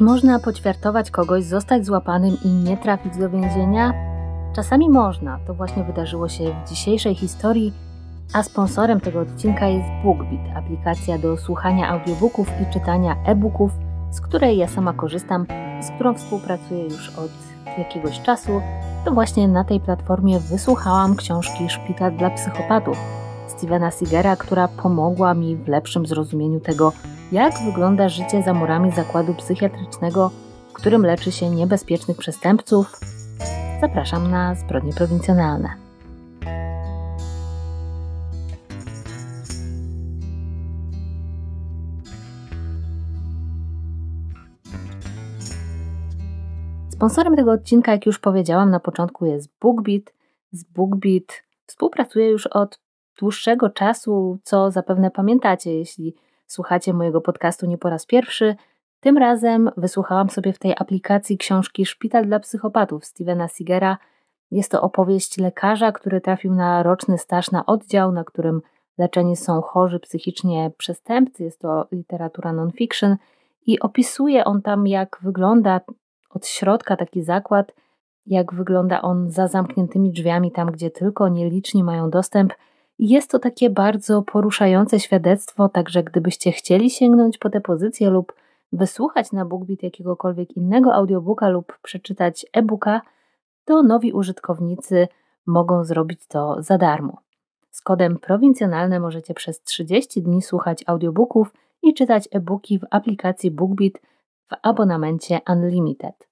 Czy można poćwiartować kogoś, zostać złapanym i nie trafić do więzienia? Czasami można. To właśnie wydarzyło się w dzisiejszej historii, a sponsorem tego odcinka jest BookBeat, aplikacja do słuchania audiobooków i czytania e-booków, z której ja sama korzystam i z którą współpracuję już od jakiegoś czasu. To właśnie na tej platformie wysłuchałam książki Szpital dla psychopatów Stevena Sigera, która pomogła mi w lepszym zrozumieniu tego, jak wygląda życie za murami zakładu psychiatrycznego, w którym leczy się niebezpiecznych przestępców, zapraszam na zbrodnie prowincjonalne. Sponsorem tego odcinka, jak już powiedziałam na początku, jest BookBeat. Z BookBeat współpracuję już od dłuższego czasu, co zapewne pamiętacie, jeśli Słuchacie mojego podcastu nie po raz pierwszy. Tym razem wysłuchałam sobie w tej aplikacji książki Szpital dla psychopatów Stevena Sigera. Jest to opowieść lekarza, który trafił na roczny staż na oddział, na którym leczeni są chorzy psychicznie przestępcy. Jest to literatura non-fiction i opisuje on tam, jak wygląda od środka taki zakład, jak wygląda on za zamkniętymi drzwiami, tam gdzie tylko nieliczni mają dostęp – jest to takie bardzo poruszające świadectwo, także gdybyście chcieli sięgnąć po tę pozycję lub wysłuchać na BookBeat jakiegokolwiek innego audiobooka lub przeczytać e-booka, to nowi użytkownicy mogą zrobić to za darmo. Z kodem prowincjonalny możecie przez 30 dni słuchać audiobooków i czytać e-booki w aplikacji BookBeat w abonamencie Unlimited.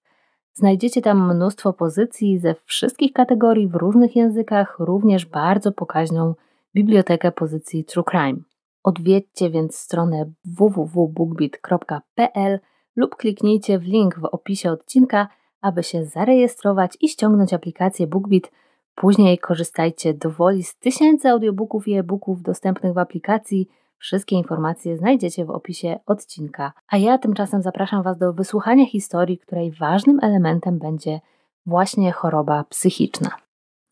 Znajdziecie tam mnóstwo pozycji ze wszystkich kategorii w różnych językach, również bardzo pokaźną bibliotekę pozycji True Crime. Odwiedźcie więc stronę www.bookbit.pl lub kliknijcie w link w opisie odcinka, aby się zarejestrować i ściągnąć aplikację BookBeat. Później korzystajcie dowoli z tysięcy audiobooków i e-booków dostępnych w aplikacji. Wszystkie informacje znajdziecie w opisie odcinka. A ja tymczasem zapraszam Was do wysłuchania historii, której ważnym elementem będzie właśnie choroba psychiczna.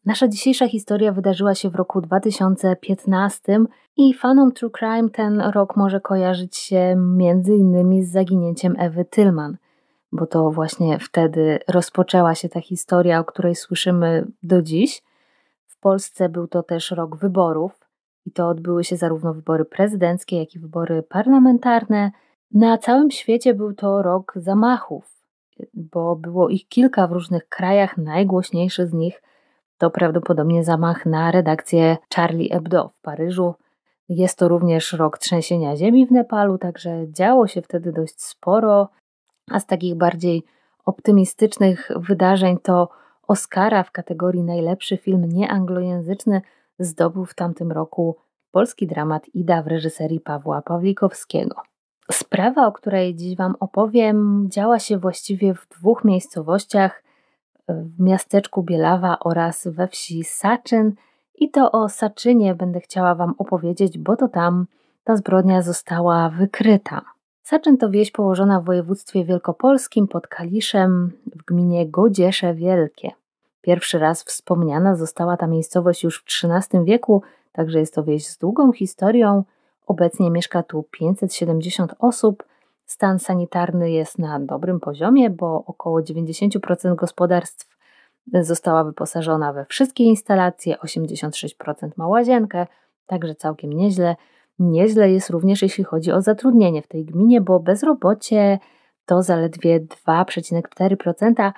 Nasza dzisiejsza historia wydarzyła się w roku 2015 i fanom True Crime ten rok może kojarzyć się między innymi z zaginięciem Ewy Tylman, bo to właśnie wtedy rozpoczęła się ta historia, o której słyszymy do dziś. W Polsce był to też rok wyborów i to odbyły się zarówno wybory prezydenckie, jak i wybory parlamentarne. Na całym świecie był to rok zamachów, bo było ich kilka w różnych krajach, najgłośniejszy z nich – to prawdopodobnie zamach na redakcję Charlie Hebdo w Paryżu. Jest to również rok trzęsienia ziemi w Nepalu, także działo się wtedy dość sporo. A z takich bardziej optymistycznych wydarzeń to Oscara w kategorii najlepszy film nieanglojęzyczny zdobył w tamtym roku polski dramat Ida w reżyserii Pawła Pawlikowskiego. Sprawa, o której dziś Wam opowiem, działa się właściwie w dwóch miejscowościach w miasteczku Bielawa oraz we wsi Saczyn. I to o Saczynie będę chciała Wam opowiedzieć, bo to tam ta zbrodnia została wykryta. Saczyn to wieś położona w województwie wielkopolskim pod Kaliszem w gminie Godziesze Wielkie. Pierwszy raz wspomniana została ta miejscowość już w XIII wieku, także jest to wieś z długą historią. Obecnie mieszka tu 570 osób – Stan sanitarny jest na dobrym poziomie, bo około 90% gospodarstw została wyposażona we wszystkie instalacje, 86% ma łazienkę, także całkiem nieźle. Nieźle jest również, jeśli chodzi o zatrudnienie w tej gminie, bo bezrobocie to zaledwie 2,4%.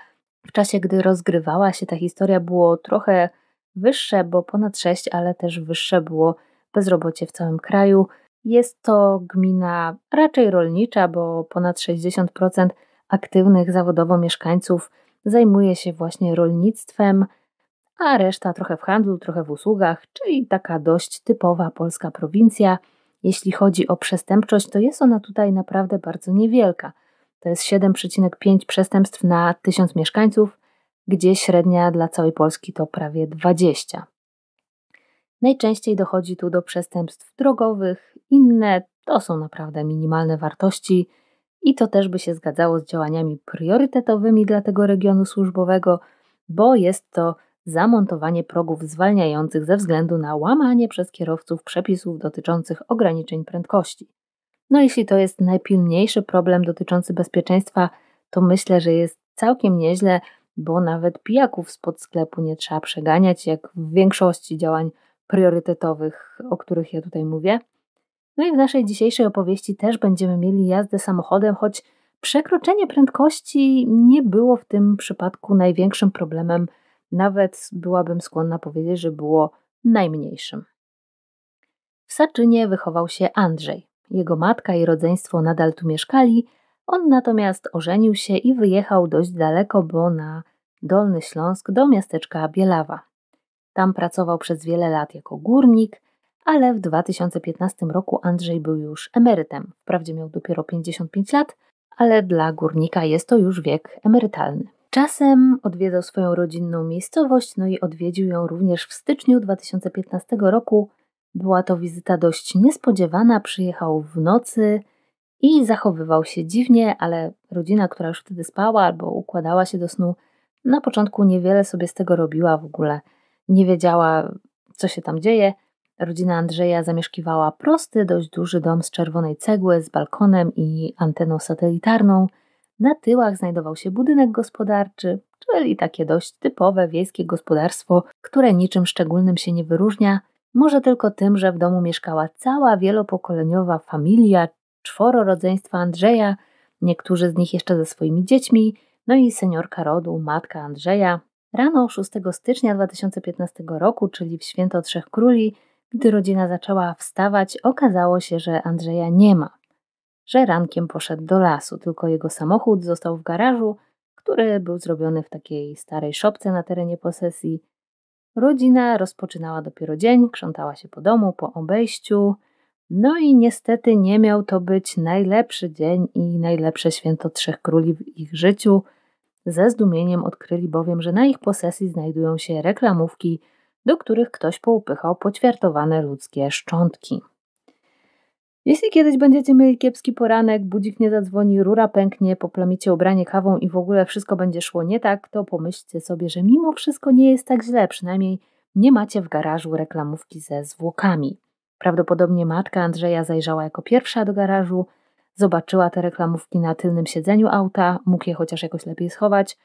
W czasie, gdy rozgrywała się ta historia, było trochę wyższe, bo ponad 6, ale też wyższe było bezrobocie w całym kraju. Jest to gmina raczej rolnicza, bo ponad 60% aktywnych zawodowo mieszkańców zajmuje się właśnie rolnictwem, a reszta trochę w handlu, trochę w usługach, czyli taka dość typowa polska prowincja. Jeśli chodzi o przestępczość, to jest ona tutaj naprawdę bardzo niewielka. To jest 7,5 przestępstw na 1000 mieszkańców, gdzie średnia dla całej Polski to prawie 20. Najczęściej dochodzi tu do przestępstw drogowych, inne to są naprawdę minimalne wartości i to też by się zgadzało z działaniami priorytetowymi dla tego regionu służbowego, bo jest to zamontowanie progów zwalniających ze względu na łamanie przez kierowców przepisów dotyczących ograniczeń prędkości. No jeśli to jest najpilniejszy problem dotyczący bezpieczeństwa, to myślę, że jest całkiem nieźle, bo nawet pijaków spod sklepu nie trzeba przeganiać, jak w większości działań priorytetowych, o których ja tutaj mówię. No i w naszej dzisiejszej opowieści też będziemy mieli jazdę samochodem, choć przekroczenie prędkości nie było w tym przypadku największym problemem, nawet byłabym skłonna powiedzieć, że było najmniejszym. W Saczynie wychował się Andrzej. Jego matka i rodzeństwo nadal tu mieszkali, on natomiast ożenił się i wyjechał dość daleko, bo na Dolny Śląsk do miasteczka Bielawa. Tam pracował przez wiele lat jako górnik, ale w 2015 roku Andrzej był już emerytem. Wprawdzie miał dopiero 55 lat, ale dla górnika jest to już wiek emerytalny. Czasem odwiedzał swoją rodzinną miejscowość, no i odwiedził ją również w styczniu 2015 roku. Była to wizyta dość niespodziewana, przyjechał w nocy i zachowywał się dziwnie, ale rodzina, która już wtedy spała albo układała się do snu, na początku niewiele sobie z tego robiła w ogóle nie wiedziała, co się tam dzieje. Rodzina Andrzeja zamieszkiwała prosty, dość duży dom z czerwonej cegły, z balkonem i anteną satelitarną. Na tyłach znajdował się budynek gospodarczy, czyli takie dość typowe wiejskie gospodarstwo, które niczym szczególnym się nie wyróżnia, może tylko tym, że w domu mieszkała cała wielopokoleniowa familia, czworo rodzeństwa Andrzeja, niektórzy z nich jeszcze ze swoimi dziećmi, no i seniorka rodu, matka Andrzeja, Rano 6 stycznia 2015 roku, czyli w święto Trzech Króli, gdy rodzina zaczęła wstawać, okazało się, że Andrzeja nie ma. Że rankiem poszedł do lasu, tylko jego samochód został w garażu, który był zrobiony w takiej starej szopce na terenie posesji. Rodzina rozpoczynała dopiero dzień, krzątała się po domu, po obejściu. No i niestety nie miał to być najlepszy dzień i najlepsze święto Trzech Króli w ich życiu – ze zdumieniem odkryli bowiem, że na ich posesji znajdują się reklamówki, do których ktoś poupychał poćwiartowane ludzkie szczątki. Jeśli kiedyś będziecie mieli kiepski poranek, budzik nie zadzwoni, rura pęknie, poplamicie ubranie kawą i w ogóle wszystko będzie szło nie tak, to pomyślcie sobie, że mimo wszystko nie jest tak źle, przynajmniej nie macie w garażu reklamówki ze zwłokami. Prawdopodobnie matka Andrzeja zajrzała jako pierwsza do garażu, Zobaczyła te reklamówki na tylnym siedzeniu auta, mógł je chociaż jakoś lepiej schować.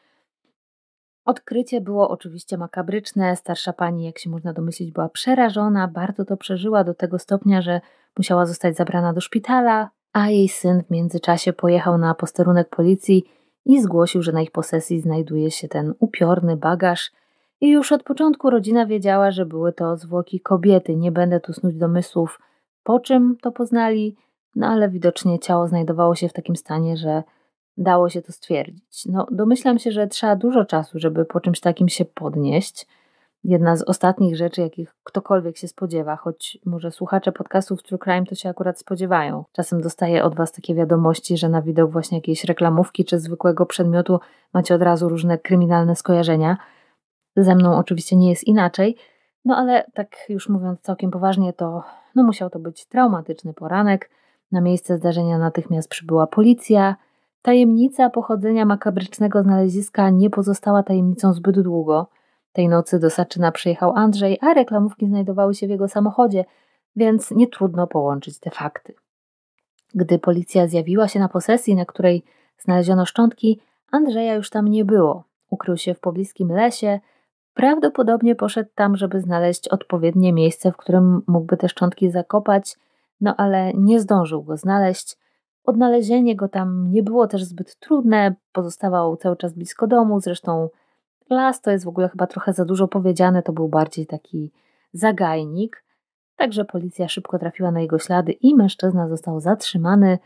Odkrycie było oczywiście makabryczne. Starsza pani, jak się można domyślić, była przerażona, bardzo to przeżyła do tego stopnia, że musiała zostać zabrana do szpitala, a jej syn w międzyczasie pojechał na posterunek policji i zgłosił, że na ich posesji znajduje się ten upiorny bagaż. I już od początku rodzina wiedziała, że były to zwłoki kobiety. Nie będę tu snuć domysłów, po czym to poznali. No ale widocznie ciało znajdowało się w takim stanie, że dało się to stwierdzić. No, domyślam się, że trzeba dużo czasu, żeby po czymś takim się podnieść. Jedna z ostatnich rzeczy, jakich ktokolwiek się spodziewa, choć może słuchacze podcastów True Crime to się akurat spodziewają. Czasem dostaję od Was takie wiadomości, że na widok właśnie jakiejś reklamówki czy zwykłego przedmiotu macie od razu różne kryminalne skojarzenia. Ze mną oczywiście nie jest inaczej, no ale tak już mówiąc całkiem poważnie, to no musiał to być traumatyczny poranek, na miejsce zdarzenia natychmiast przybyła policja. Tajemnica pochodzenia makabrycznego znaleziska nie pozostała tajemnicą zbyt długo. Tej nocy do Saczyna przyjechał Andrzej, a reklamówki znajdowały się w jego samochodzie, więc nie trudno połączyć te fakty. Gdy policja zjawiła się na posesji, na której znaleziono szczątki, Andrzeja już tam nie było. Ukrył się w pobliskim lesie. Prawdopodobnie poszedł tam, żeby znaleźć odpowiednie miejsce, w którym mógłby te szczątki zakopać – no ale nie zdążył go znaleźć. Odnalezienie go tam nie było też zbyt trudne, pozostawał cały czas blisko domu, zresztą las to jest w ogóle chyba trochę za dużo powiedziane, to był bardziej taki zagajnik. Także policja szybko trafiła na jego ślady i mężczyzna został zatrzymany.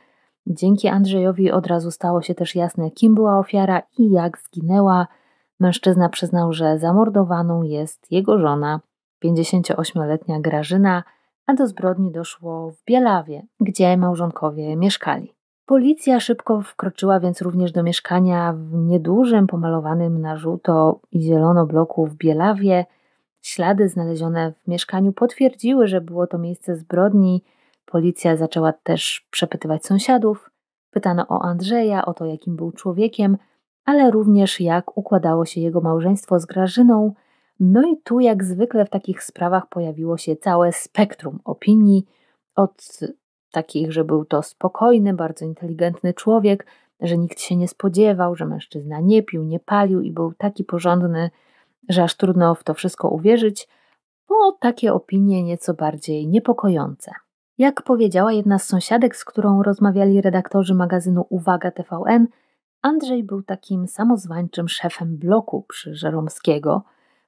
Dzięki Andrzejowi od razu stało się też jasne, kim była ofiara i jak zginęła. Mężczyzna przyznał, że zamordowaną jest jego żona, 58-letnia Grażyna a do zbrodni doszło w Bielawie, gdzie małżonkowie mieszkali. Policja szybko wkroczyła więc również do mieszkania w niedużym, pomalowanym na żółto i zielono bloku w Bielawie. Ślady znalezione w mieszkaniu potwierdziły, że było to miejsce zbrodni. Policja zaczęła też przepytywać sąsiadów. Pytano o Andrzeja, o to, jakim był człowiekiem, ale również jak układało się jego małżeństwo z Grażyną – no i tu, jak zwykle w takich sprawach, pojawiło się całe spektrum opinii, od takich, że był to spokojny, bardzo inteligentny człowiek, że nikt się nie spodziewał, że mężczyzna nie pił, nie palił i był taki porządny, że aż trudno w to wszystko uwierzyć, po takie opinie nieco bardziej niepokojące. Jak powiedziała jedna z sąsiadek, z którą rozmawiali redaktorzy magazynu Uwaga TVN, Andrzej był takim samozwańczym szefem bloku przy Żeromskiego –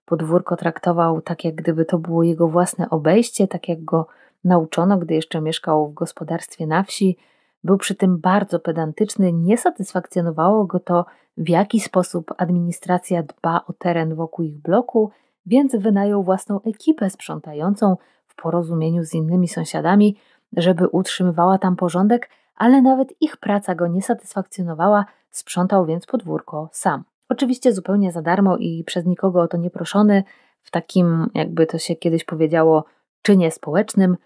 podwórko traktował tak, jak gdyby to było jego własne obejście, tak jak go nauczono, gdy jeszcze mieszkał w gospodarstwie na wsi. Był przy tym bardzo pedantyczny, nie satysfakcjonowało go to, w jaki sposób administracja dba o teren wokół ich bloku, więc wynajął własną ekipę sprzątającą w porozumieniu z innymi sąsiadami, żeby utrzymywała tam porządek, ale nawet ich praca go nie satysfakcjonowała, sprzątał więc podwórko sam. Oczywiście zupełnie za darmo i przez nikogo o to nie proszony, w takim, jakby to się kiedyś powiedziało, czynie społecznym,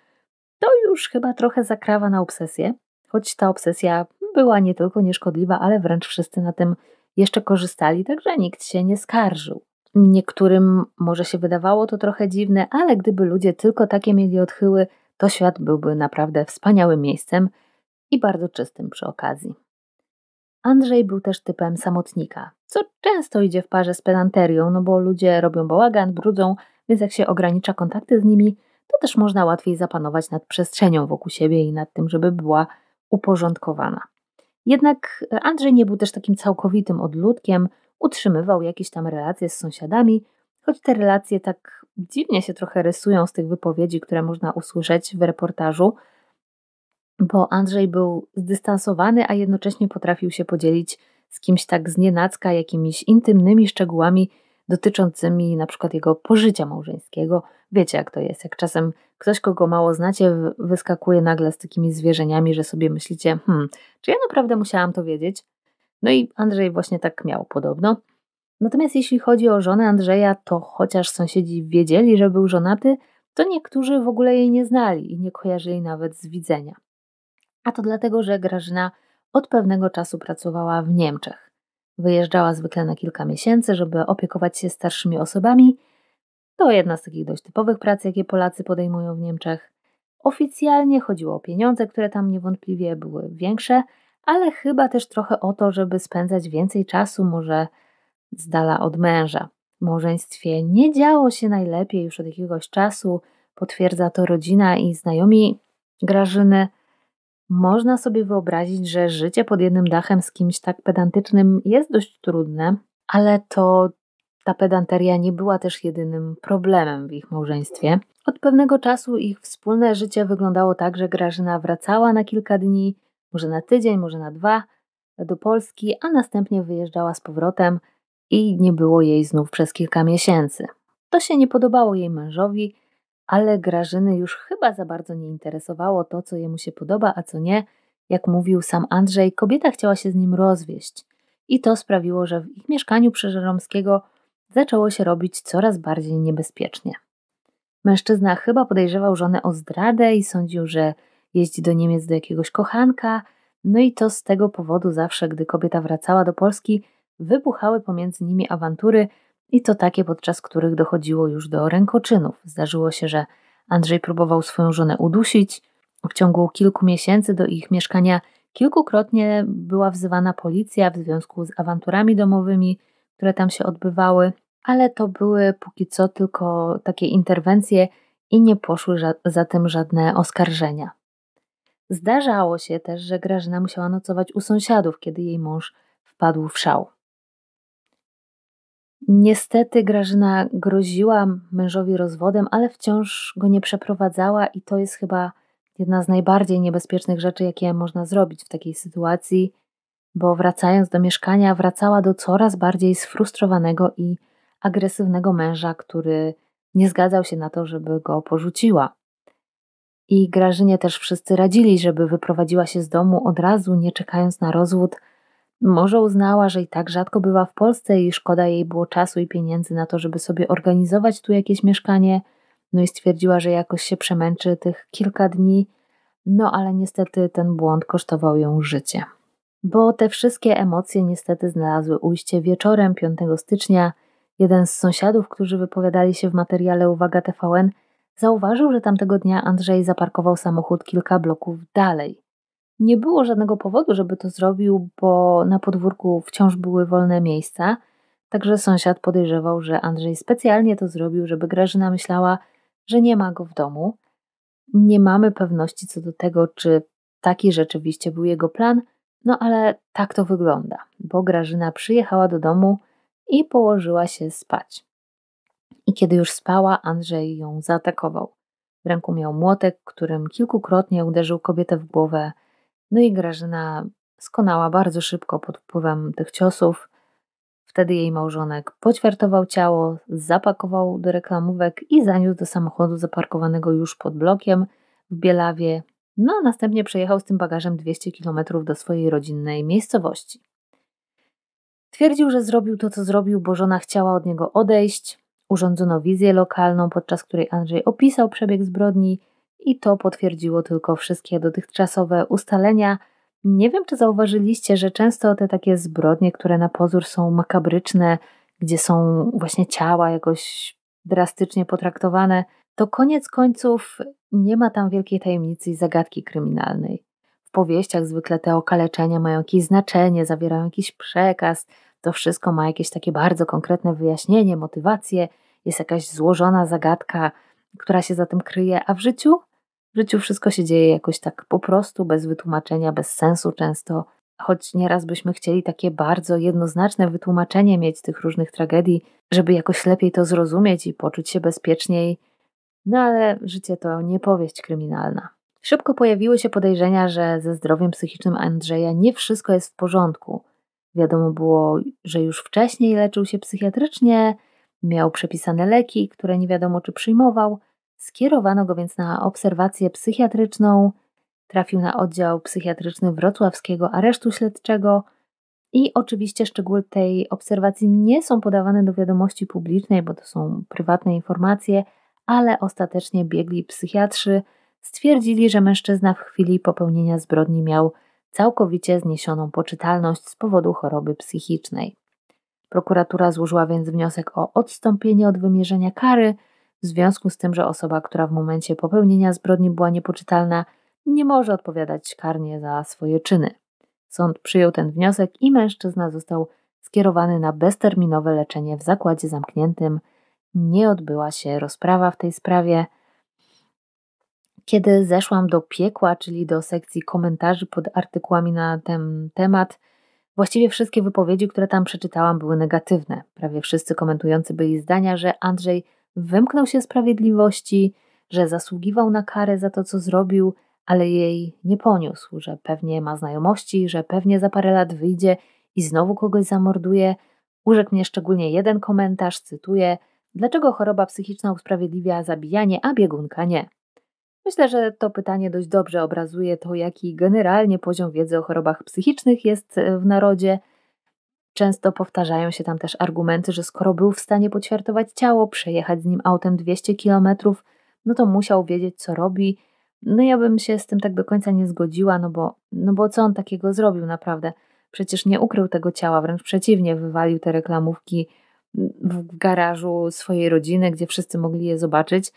to już chyba trochę zakrawa na obsesję, choć ta obsesja była nie tylko nieszkodliwa, ale wręcz wszyscy na tym jeszcze korzystali, także nikt się nie skarżył. Niektórym może się wydawało to trochę dziwne, ale gdyby ludzie tylko takie mieli odchyły, to świat byłby naprawdę wspaniałym miejscem i bardzo czystym przy okazji. Andrzej był też typem samotnika, co często idzie w parze z pedanterią, no bo ludzie robią bałagan, brudzą, więc jak się ogranicza kontakty z nimi, to też można łatwiej zapanować nad przestrzenią wokół siebie i nad tym, żeby była uporządkowana. Jednak e, Andrzej nie był też takim całkowitym odludkiem, utrzymywał jakieś tam relacje z sąsiadami, choć te relacje tak dziwnie się trochę rysują z tych wypowiedzi, które można usłyszeć w reportażu, bo Andrzej był zdystansowany, a jednocześnie potrafił się podzielić z kimś tak znienacka jakimiś intymnymi szczegółami dotyczącymi na przykład jego pożycia małżeńskiego. Wiecie jak to jest, jak czasem ktoś, kogo mało znacie, wyskakuje nagle z takimi zwierzeniami, że sobie myślicie, hmm, czy ja naprawdę musiałam to wiedzieć? No i Andrzej właśnie tak miał podobno. Natomiast jeśli chodzi o żonę Andrzeja, to chociaż sąsiedzi wiedzieli, że był żonaty, to niektórzy w ogóle jej nie znali i nie kojarzyli nawet z widzenia. A to dlatego, że Grażyna od pewnego czasu pracowała w Niemczech. Wyjeżdżała zwykle na kilka miesięcy, żeby opiekować się starszymi osobami. To jedna z takich dość typowych prac, jakie Polacy podejmują w Niemczech. Oficjalnie chodziło o pieniądze, które tam niewątpliwie były większe, ale chyba też trochę o to, żeby spędzać więcej czasu, może z dala od męża. W małżeństwie nie działo się najlepiej już od jakiegoś czasu, potwierdza to rodzina i znajomi Grażyny. Można sobie wyobrazić, że życie pod jednym dachem z kimś tak pedantycznym jest dość trudne, ale to ta pedanteria nie była też jedynym problemem w ich małżeństwie. Od pewnego czasu ich wspólne życie wyglądało tak, że Grażyna wracała na kilka dni, może na tydzień, może na dwa, do Polski, a następnie wyjeżdżała z powrotem i nie było jej znów przez kilka miesięcy. To się nie podobało jej mężowi, ale Grażyny już chyba za bardzo nie interesowało to, co jemu się podoba, a co nie. Jak mówił sam Andrzej, kobieta chciała się z nim rozwieść. I to sprawiło, że w ich mieszkaniu przy Żeromskiego zaczęło się robić coraz bardziej niebezpiecznie. Mężczyzna chyba podejrzewał żonę o zdradę i sądził, że jeździ do Niemiec do jakiegoś kochanka, no i to z tego powodu zawsze, gdy kobieta wracała do Polski, wybuchały pomiędzy nimi awantury, i to takie, podczas których dochodziło już do rękoczynów. Zdarzyło się, że Andrzej próbował swoją żonę udusić. W ciągu kilku miesięcy do ich mieszkania kilkukrotnie była wzywana policja w związku z awanturami domowymi, które tam się odbywały, ale to były póki co tylko takie interwencje i nie poszły ża za tym żadne oskarżenia. Zdarzało się też, że Grażyna musiała nocować u sąsiadów, kiedy jej mąż wpadł w szał. Niestety Grażyna groziła mężowi rozwodem, ale wciąż go nie przeprowadzała, i to jest chyba jedna z najbardziej niebezpiecznych rzeczy, jakie można zrobić w takiej sytuacji, bo wracając do mieszkania, wracała do coraz bardziej sfrustrowanego i agresywnego męża, który nie zgadzał się na to, żeby go porzuciła. I Grażynie też wszyscy radzili, żeby wyprowadziła się z domu od razu, nie czekając na rozwód może uznała, że i tak rzadko bywa w Polsce i szkoda jej było czasu i pieniędzy na to, żeby sobie organizować tu jakieś mieszkanie, no i stwierdziła, że jakoś się przemęczy tych kilka dni, no ale niestety ten błąd kosztował ją życie. Bo te wszystkie emocje niestety znalazły ujście wieczorem 5 stycznia. Jeden z sąsiadów, którzy wypowiadali się w materiale Uwaga TVN, zauważył, że tamtego dnia Andrzej zaparkował samochód kilka bloków dalej. Nie było żadnego powodu, żeby to zrobił, bo na podwórku wciąż były wolne miejsca, także sąsiad podejrzewał, że Andrzej specjalnie to zrobił, żeby Grażyna myślała, że nie ma go w domu. Nie mamy pewności co do tego, czy taki rzeczywiście był jego plan, no ale tak to wygląda, bo Grażyna przyjechała do domu i położyła się spać. I kiedy już spała, Andrzej ją zaatakował. W ręku miał młotek, którym kilkukrotnie uderzył kobietę w głowę no i Grażyna skonała bardzo szybko pod wpływem tych ciosów. Wtedy jej małżonek poćwiartował ciało, zapakował do reklamówek i zaniósł do samochodu zaparkowanego już pod blokiem w Bielawie, no a następnie przejechał z tym bagażem 200 km do swojej rodzinnej miejscowości. Twierdził, że zrobił to, co zrobił, bo żona chciała od niego odejść. Urządzono wizję lokalną, podczas której Andrzej opisał przebieg zbrodni – i to potwierdziło tylko wszystkie dotychczasowe ustalenia. Nie wiem, czy zauważyliście, że często te takie zbrodnie, które na pozór są makabryczne, gdzie są właśnie ciała jakoś drastycznie potraktowane, to koniec końców nie ma tam wielkiej tajemnicy i zagadki kryminalnej. W powieściach zwykle te okaleczenia mają jakieś znaczenie, zawierają jakiś przekaz, to wszystko ma jakieś takie bardzo konkretne wyjaśnienie, motywacje, jest jakaś złożona zagadka, która się za tym kryje, a w życiu w życiu wszystko się dzieje jakoś tak po prostu, bez wytłumaczenia, bez sensu często, choć nieraz byśmy chcieli takie bardzo jednoznaczne wytłumaczenie mieć tych różnych tragedii, żeby jakoś lepiej to zrozumieć i poczuć się bezpieczniej. No ale życie to nie powieść kryminalna. Szybko pojawiły się podejrzenia, że ze zdrowiem psychicznym Andrzeja nie wszystko jest w porządku. Wiadomo było, że już wcześniej leczył się psychiatrycznie, miał przepisane leki, które nie wiadomo czy przyjmował – Skierowano go więc na obserwację psychiatryczną, trafił na oddział psychiatryczny wrocławskiego aresztu śledczego i oczywiście szczegóły tej obserwacji nie są podawane do wiadomości publicznej, bo to są prywatne informacje, ale ostatecznie biegli psychiatrzy stwierdzili, że mężczyzna w chwili popełnienia zbrodni miał całkowicie zniesioną poczytalność z powodu choroby psychicznej. Prokuratura złożyła więc wniosek o odstąpienie od wymierzenia kary, w związku z tym, że osoba, która w momencie popełnienia zbrodni była niepoczytalna, nie może odpowiadać karnie za swoje czyny. Sąd przyjął ten wniosek i mężczyzna został skierowany na bezterminowe leczenie w zakładzie zamkniętym. Nie odbyła się rozprawa w tej sprawie. Kiedy zeszłam do piekła, czyli do sekcji komentarzy pod artykułami na ten temat, właściwie wszystkie wypowiedzi, które tam przeczytałam, były negatywne. Prawie wszyscy komentujący byli zdania, że Andrzej wymknął się sprawiedliwości, że zasługiwał na karę za to, co zrobił, ale jej nie poniósł, że pewnie ma znajomości, że pewnie za parę lat wyjdzie i znowu kogoś zamorduje. Urzekł mnie szczególnie jeden komentarz, cytuję: Dlaczego choroba psychiczna usprawiedliwia zabijanie, a biegunka nie? Myślę, że to pytanie dość dobrze obrazuje to, jaki generalnie poziom wiedzy o chorobach psychicznych jest w narodzie. Często powtarzają się tam też argumenty, że skoro był w stanie poćwiartować ciało, przejechać z nim autem 200 kilometrów, no to musiał wiedzieć, co robi. No ja bym się z tym tak do końca nie zgodziła, no bo, no bo co on takiego zrobił naprawdę? Przecież nie ukrył tego ciała, wręcz przeciwnie, wywalił te reklamówki w garażu swojej rodziny, gdzie wszyscy mogli je zobaczyć.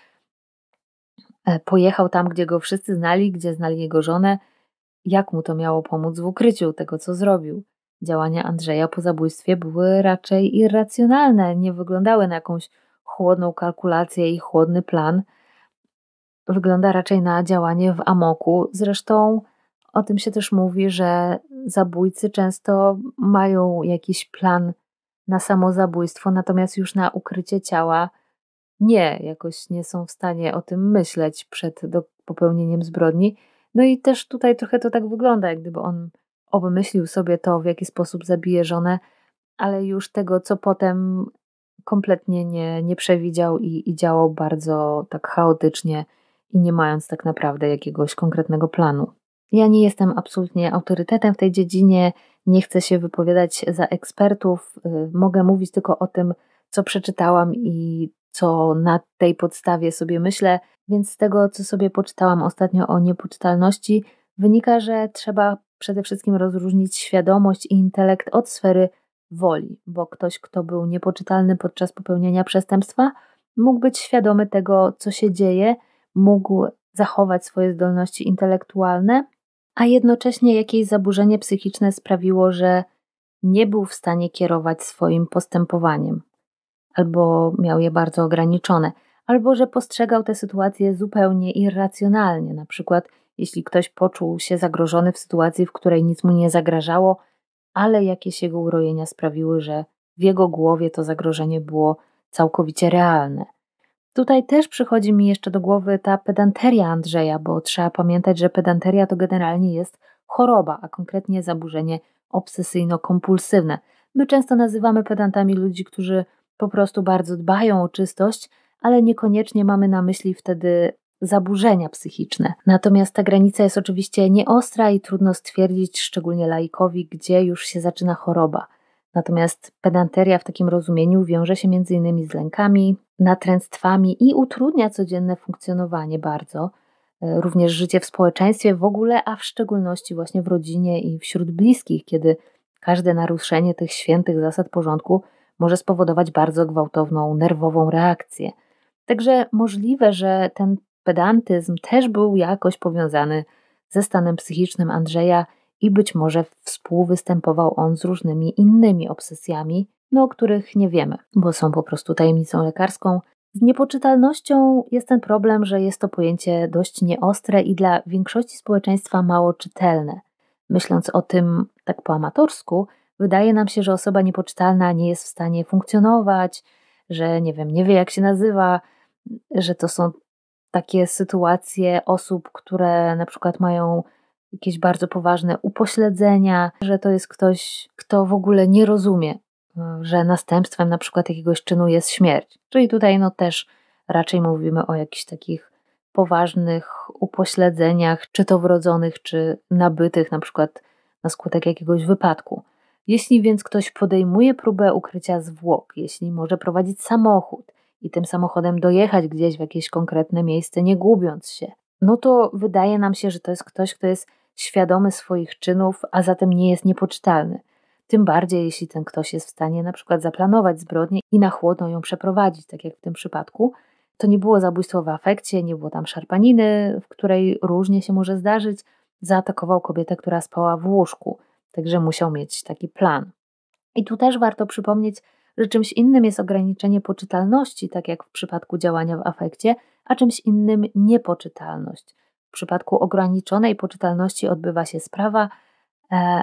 E, pojechał tam, gdzie go wszyscy znali, gdzie znali jego żonę. Jak mu to miało pomóc w ukryciu tego, co zrobił? Działania Andrzeja po zabójstwie były raczej irracjonalne, nie wyglądały na jakąś chłodną kalkulację i chłodny plan. Wygląda raczej na działanie w amoku. Zresztą o tym się też mówi, że zabójcy często mają jakiś plan na samo zabójstwo, natomiast już na ukrycie ciała nie, jakoś nie są w stanie o tym myśleć przed popełnieniem zbrodni. No i też tutaj trochę to tak wygląda, jak gdyby on obmyślił sobie to, w jaki sposób zabije żonę, ale już tego, co potem kompletnie nie, nie przewidział i, i działał bardzo tak chaotycznie i nie mając tak naprawdę jakiegoś konkretnego planu. Ja nie jestem absolutnie autorytetem w tej dziedzinie, nie chcę się wypowiadać za ekspertów, y, mogę mówić tylko o tym, co przeczytałam i co na tej podstawie sobie myślę, więc z tego, co sobie poczytałam ostatnio o niepoczytalności, wynika, że trzeba przede wszystkim rozróżnić świadomość i intelekt od sfery woli, bo ktoś, kto był niepoczytalny podczas popełnienia przestępstwa, mógł być świadomy tego, co się dzieje, mógł zachować swoje zdolności intelektualne, a jednocześnie jakieś zaburzenie psychiczne sprawiło, że nie był w stanie kierować swoim postępowaniem, albo miał je bardzo ograniczone, albo że postrzegał tę sytuację zupełnie irracjonalnie, na przykład jeśli ktoś poczuł się zagrożony w sytuacji, w której nic mu nie zagrażało, ale jakieś jego urojenia sprawiły, że w jego głowie to zagrożenie było całkowicie realne. Tutaj też przychodzi mi jeszcze do głowy ta pedanteria Andrzeja, bo trzeba pamiętać, że pedanteria to generalnie jest choroba, a konkretnie zaburzenie obsesyjno-kompulsywne. My często nazywamy pedantami ludzi, którzy po prostu bardzo dbają o czystość, ale niekoniecznie mamy na myśli wtedy zaburzenia psychiczne. Natomiast ta granica jest oczywiście nieostra i trudno stwierdzić, szczególnie laikowi, gdzie już się zaczyna choroba. Natomiast pedanteria w takim rozumieniu wiąże się m.in. z lękami, natręstwami i utrudnia codzienne funkcjonowanie bardzo, e, również życie w społeczeństwie w ogóle, a w szczególności właśnie w rodzinie i wśród bliskich, kiedy każde naruszenie tych świętych zasad porządku może spowodować bardzo gwałtowną, nerwową reakcję. Także możliwe, że ten pedantyzm też był jakoś powiązany ze stanem psychicznym Andrzeja i być może współwystępował on z różnymi innymi obsesjami, no o których nie wiemy, bo są po prostu tajemnicą lekarską. Z niepoczytalnością jest ten problem, że jest to pojęcie dość nieostre i dla większości społeczeństwa mało czytelne. Myśląc o tym tak po amatorsku, wydaje nam się, że osoba niepoczytalna nie jest w stanie funkcjonować, że nie wiem, nie wie jak się nazywa, że to są takie sytuacje osób, które na przykład mają jakieś bardzo poważne upośledzenia, że to jest ktoś, kto w ogóle nie rozumie, y, że następstwem na przykład jakiegoś czynu jest śmierć. Czyli tutaj no też raczej mówimy o jakichś takich poważnych upośledzeniach, czy to wrodzonych, czy nabytych na przykład na skutek jakiegoś wypadku. Jeśli więc ktoś podejmuje próbę ukrycia zwłok, jeśli może prowadzić samochód, i tym samochodem dojechać gdzieś w jakieś konkretne miejsce, nie gubiąc się, no to wydaje nam się, że to jest ktoś, kto jest świadomy swoich czynów, a zatem nie jest niepoczytalny. Tym bardziej, jeśli ten ktoś jest w stanie na przykład zaplanować zbrodnię i na chłodno ją przeprowadzić, tak jak w tym przypadku. To nie było zabójstwo w afekcie, nie było tam szarpaniny, w której różnie się może zdarzyć. Zaatakował kobietę, która spała w łóżku, także musiał mieć taki plan. I tu też warto przypomnieć, że czymś innym jest ograniczenie poczytalności, tak jak w przypadku działania w afekcie, a czymś innym niepoczytalność. W przypadku ograniczonej poczytalności odbywa się sprawa e,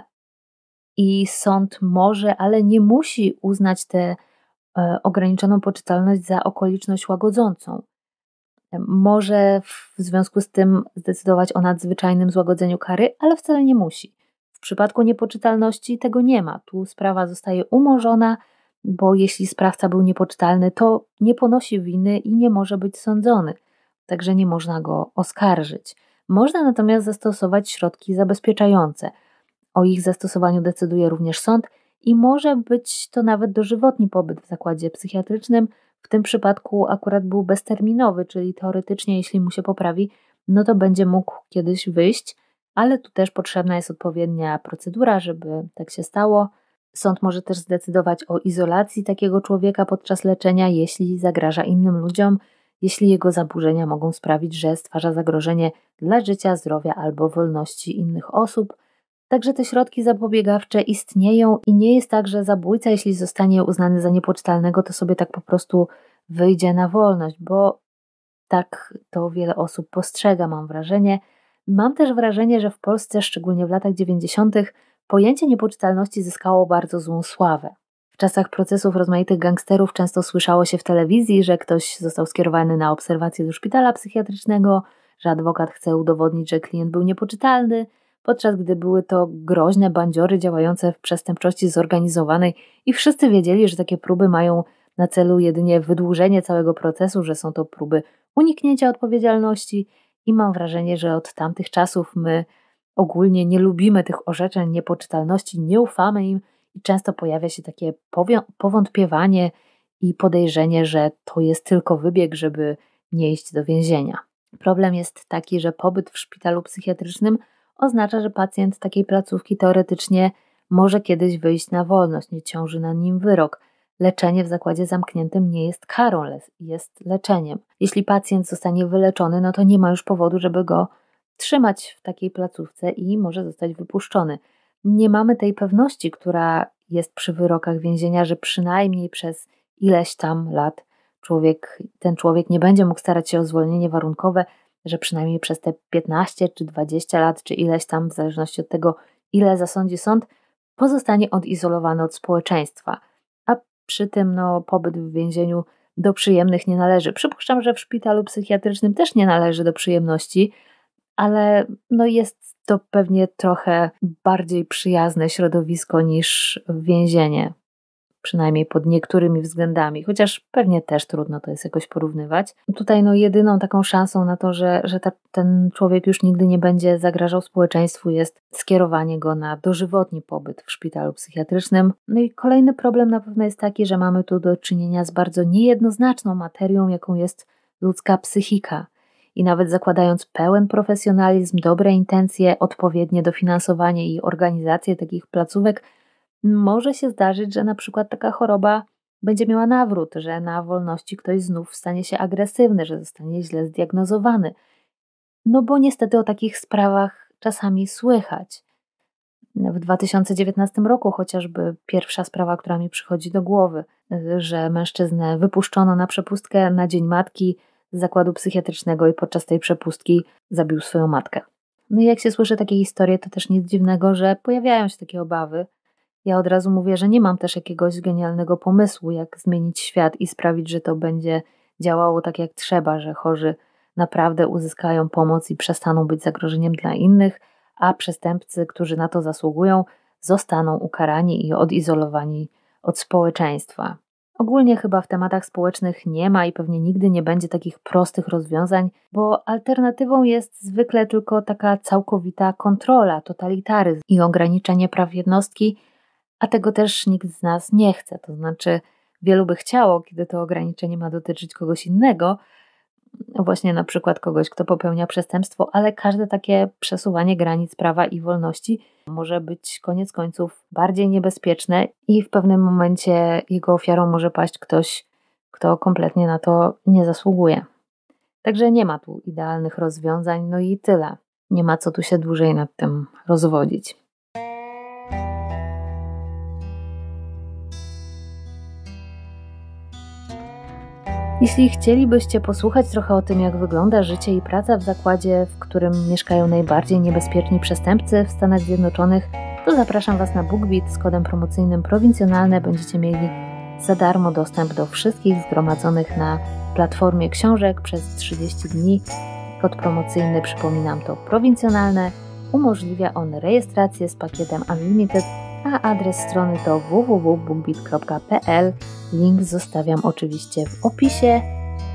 i sąd może, ale nie musi uznać tę e, ograniczoną poczytalność za okoliczność łagodzącą. może w związku z tym zdecydować o nadzwyczajnym złagodzeniu kary, ale wcale nie musi. W przypadku niepoczytalności tego nie ma. Tu sprawa zostaje umorzona bo jeśli sprawca był niepoczytalny, to nie ponosi winy i nie może być sądzony, także nie można go oskarżyć. Można natomiast zastosować środki zabezpieczające. O ich zastosowaniu decyduje również sąd i może być to nawet dożywotni pobyt w zakładzie psychiatrycznym. W tym przypadku akurat był bezterminowy, czyli teoretycznie, jeśli mu się poprawi, no to będzie mógł kiedyś wyjść, ale tu też potrzebna jest odpowiednia procedura, żeby tak się stało. Sąd może też zdecydować o izolacji takiego człowieka podczas leczenia, jeśli zagraża innym ludziom, jeśli jego zaburzenia mogą sprawić, że stwarza zagrożenie dla życia, zdrowia albo wolności innych osób. Także te środki zapobiegawcze istnieją i nie jest tak, że zabójca, jeśli zostanie uznany za niepoczytalnego, to sobie tak po prostu wyjdzie na wolność, bo tak to wiele osób postrzega, mam wrażenie. Mam też wrażenie, że w Polsce, szczególnie w latach 90., Pojęcie niepoczytalności zyskało bardzo złą sławę. W czasach procesów rozmaitych gangsterów często słyszało się w telewizji, że ktoś został skierowany na obserwację do szpitala psychiatrycznego, że adwokat chce udowodnić, że klient był niepoczytalny, podczas gdy były to groźne bandziory działające w przestępczości zorganizowanej i wszyscy wiedzieli, że takie próby mają na celu jedynie wydłużenie całego procesu, że są to próby uniknięcia odpowiedzialności i mam wrażenie, że od tamtych czasów my Ogólnie nie lubimy tych orzeczeń niepoczytalności, nie ufamy im i często pojawia się takie powątpiewanie i podejrzenie, że to jest tylko wybieg, żeby nie iść do więzienia. Problem jest taki, że pobyt w szpitalu psychiatrycznym oznacza, że pacjent takiej placówki teoretycznie może kiedyś wyjść na wolność, nie ciąży na nim wyrok. Leczenie w zakładzie zamkniętym nie jest karą, jest leczeniem. Jeśli pacjent zostanie wyleczony, no to nie ma już powodu, żeby go trzymać w takiej placówce i może zostać wypuszczony. Nie mamy tej pewności, która jest przy wyrokach więzienia, że przynajmniej przez ileś tam lat człowiek, ten człowiek nie będzie mógł starać się o zwolnienie warunkowe, że przynajmniej przez te 15 czy 20 lat, czy ileś tam, w zależności od tego, ile zasądzi sąd, pozostanie odizolowany od społeczeństwa. A przy tym no, pobyt w więzieniu do przyjemnych nie należy. Przypuszczam, że w szpitalu psychiatrycznym też nie należy do przyjemności, ale no jest to pewnie trochę bardziej przyjazne środowisko niż więzienie. Przynajmniej pod niektórymi względami, chociaż pewnie też trudno to jest jakoś porównywać. Tutaj no jedyną taką szansą na to, że, że ta, ten człowiek już nigdy nie będzie zagrażał społeczeństwu, jest skierowanie go na dożywotni pobyt w szpitalu psychiatrycznym. No i kolejny problem na pewno jest taki, że mamy tu do czynienia z bardzo niejednoznaczną materią, jaką jest ludzka psychika i nawet zakładając pełen profesjonalizm, dobre intencje, odpowiednie dofinansowanie i organizację takich placówek, może się zdarzyć, że na przykład taka choroba będzie miała nawrót, że na wolności ktoś znów stanie się agresywny, że zostanie źle zdiagnozowany. No bo niestety o takich sprawach czasami słychać. W 2019 roku chociażby pierwsza sprawa, która mi przychodzi do głowy, że mężczyznę wypuszczono na przepustkę na Dzień Matki z zakładu psychiatrycznego i podczas tej przepustki zabił swoją matkę. No i jak się słyszy takie historie, to też nic dziwnego, że pojawiają się takie obawy. Ja od razu mówię, że nie mam też jakiegoś genialnego pomysłu, jak zmienić świat i sprawić, że to będzie działało tak jak trzeba, że chorzy naprawdę uzyskają pomoc i przestaną być zagrożeniem dla innych, a przestępcy, którzy na to zasługują, zostaną ukarani i odizolowani od społeczeństwa. Ogólnie chyba w tematach społecznych nie ma i pewnie nigdy nie będzie takich prostych rozwiązań, bo alternatywą jest zwykle tylko taka całkowita kontrola, totalitaryzm i ograniczenie praw jednostki, a tego też nikt z nas nie chce. To znaczy, wielu by chciało, kiedy to ograniczenie ma dotyczyć kogoś innego, właśnie na przykład kogoś, kto popełnia przestępstwo, ale każde takie przesuwanie granic prawa i wolności może być koniec końców bardziej niebezpieczne i w pewnym momencie jego ofiarą może paść ktoś, kto kompletnie na to nie zasługuje. Także nie ma tu idealnych rozwiązań, no i tyle. Nie ma co tu się dłużej nad tym rozwodzić. Jeśli chcielibyście posłuchać trochę o tym, jak wygląda życie i praca w zakładzie, w którym mieszkają najbardziej niebezpieczni przestępcy w Stanach Zjednoczonych, to zapraszam Was na BookBeat z kodem promocyjnym prowincjonalne. Będziecie mieli za darmo dostęp do wszystkich zgromadzonych na platformie książek przez 30 dni. Kod promocyjny, przypominam to prowincjonalne, umożliwia on rejestrację z pakietem Unlimited a adres strony to www.bookbit.pl. Link zostawiam oczywiście w opisie,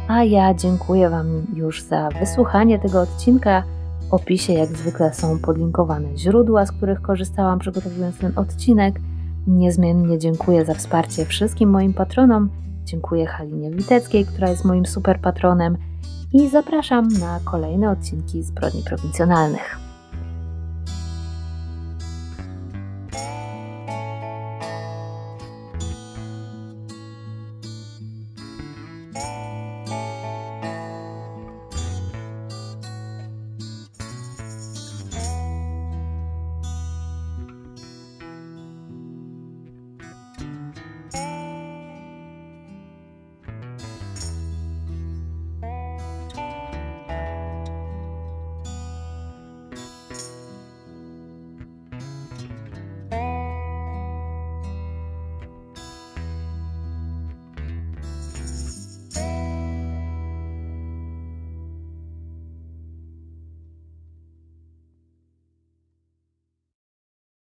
a ja dziękuję Wam już za wysłuchanie tego odcinka. W opisie jak zwykle są podlinkowane źródła, z których korzystałam przygotowując ten odcinek. Niezmiennie dziękuję za wsparcie wszystkim moim patronom. Dziękuję Halinie Witeckiej, która jest moim super patronem i zapraszam na kolejne odcinki Zbrodni Prowincjonalnych.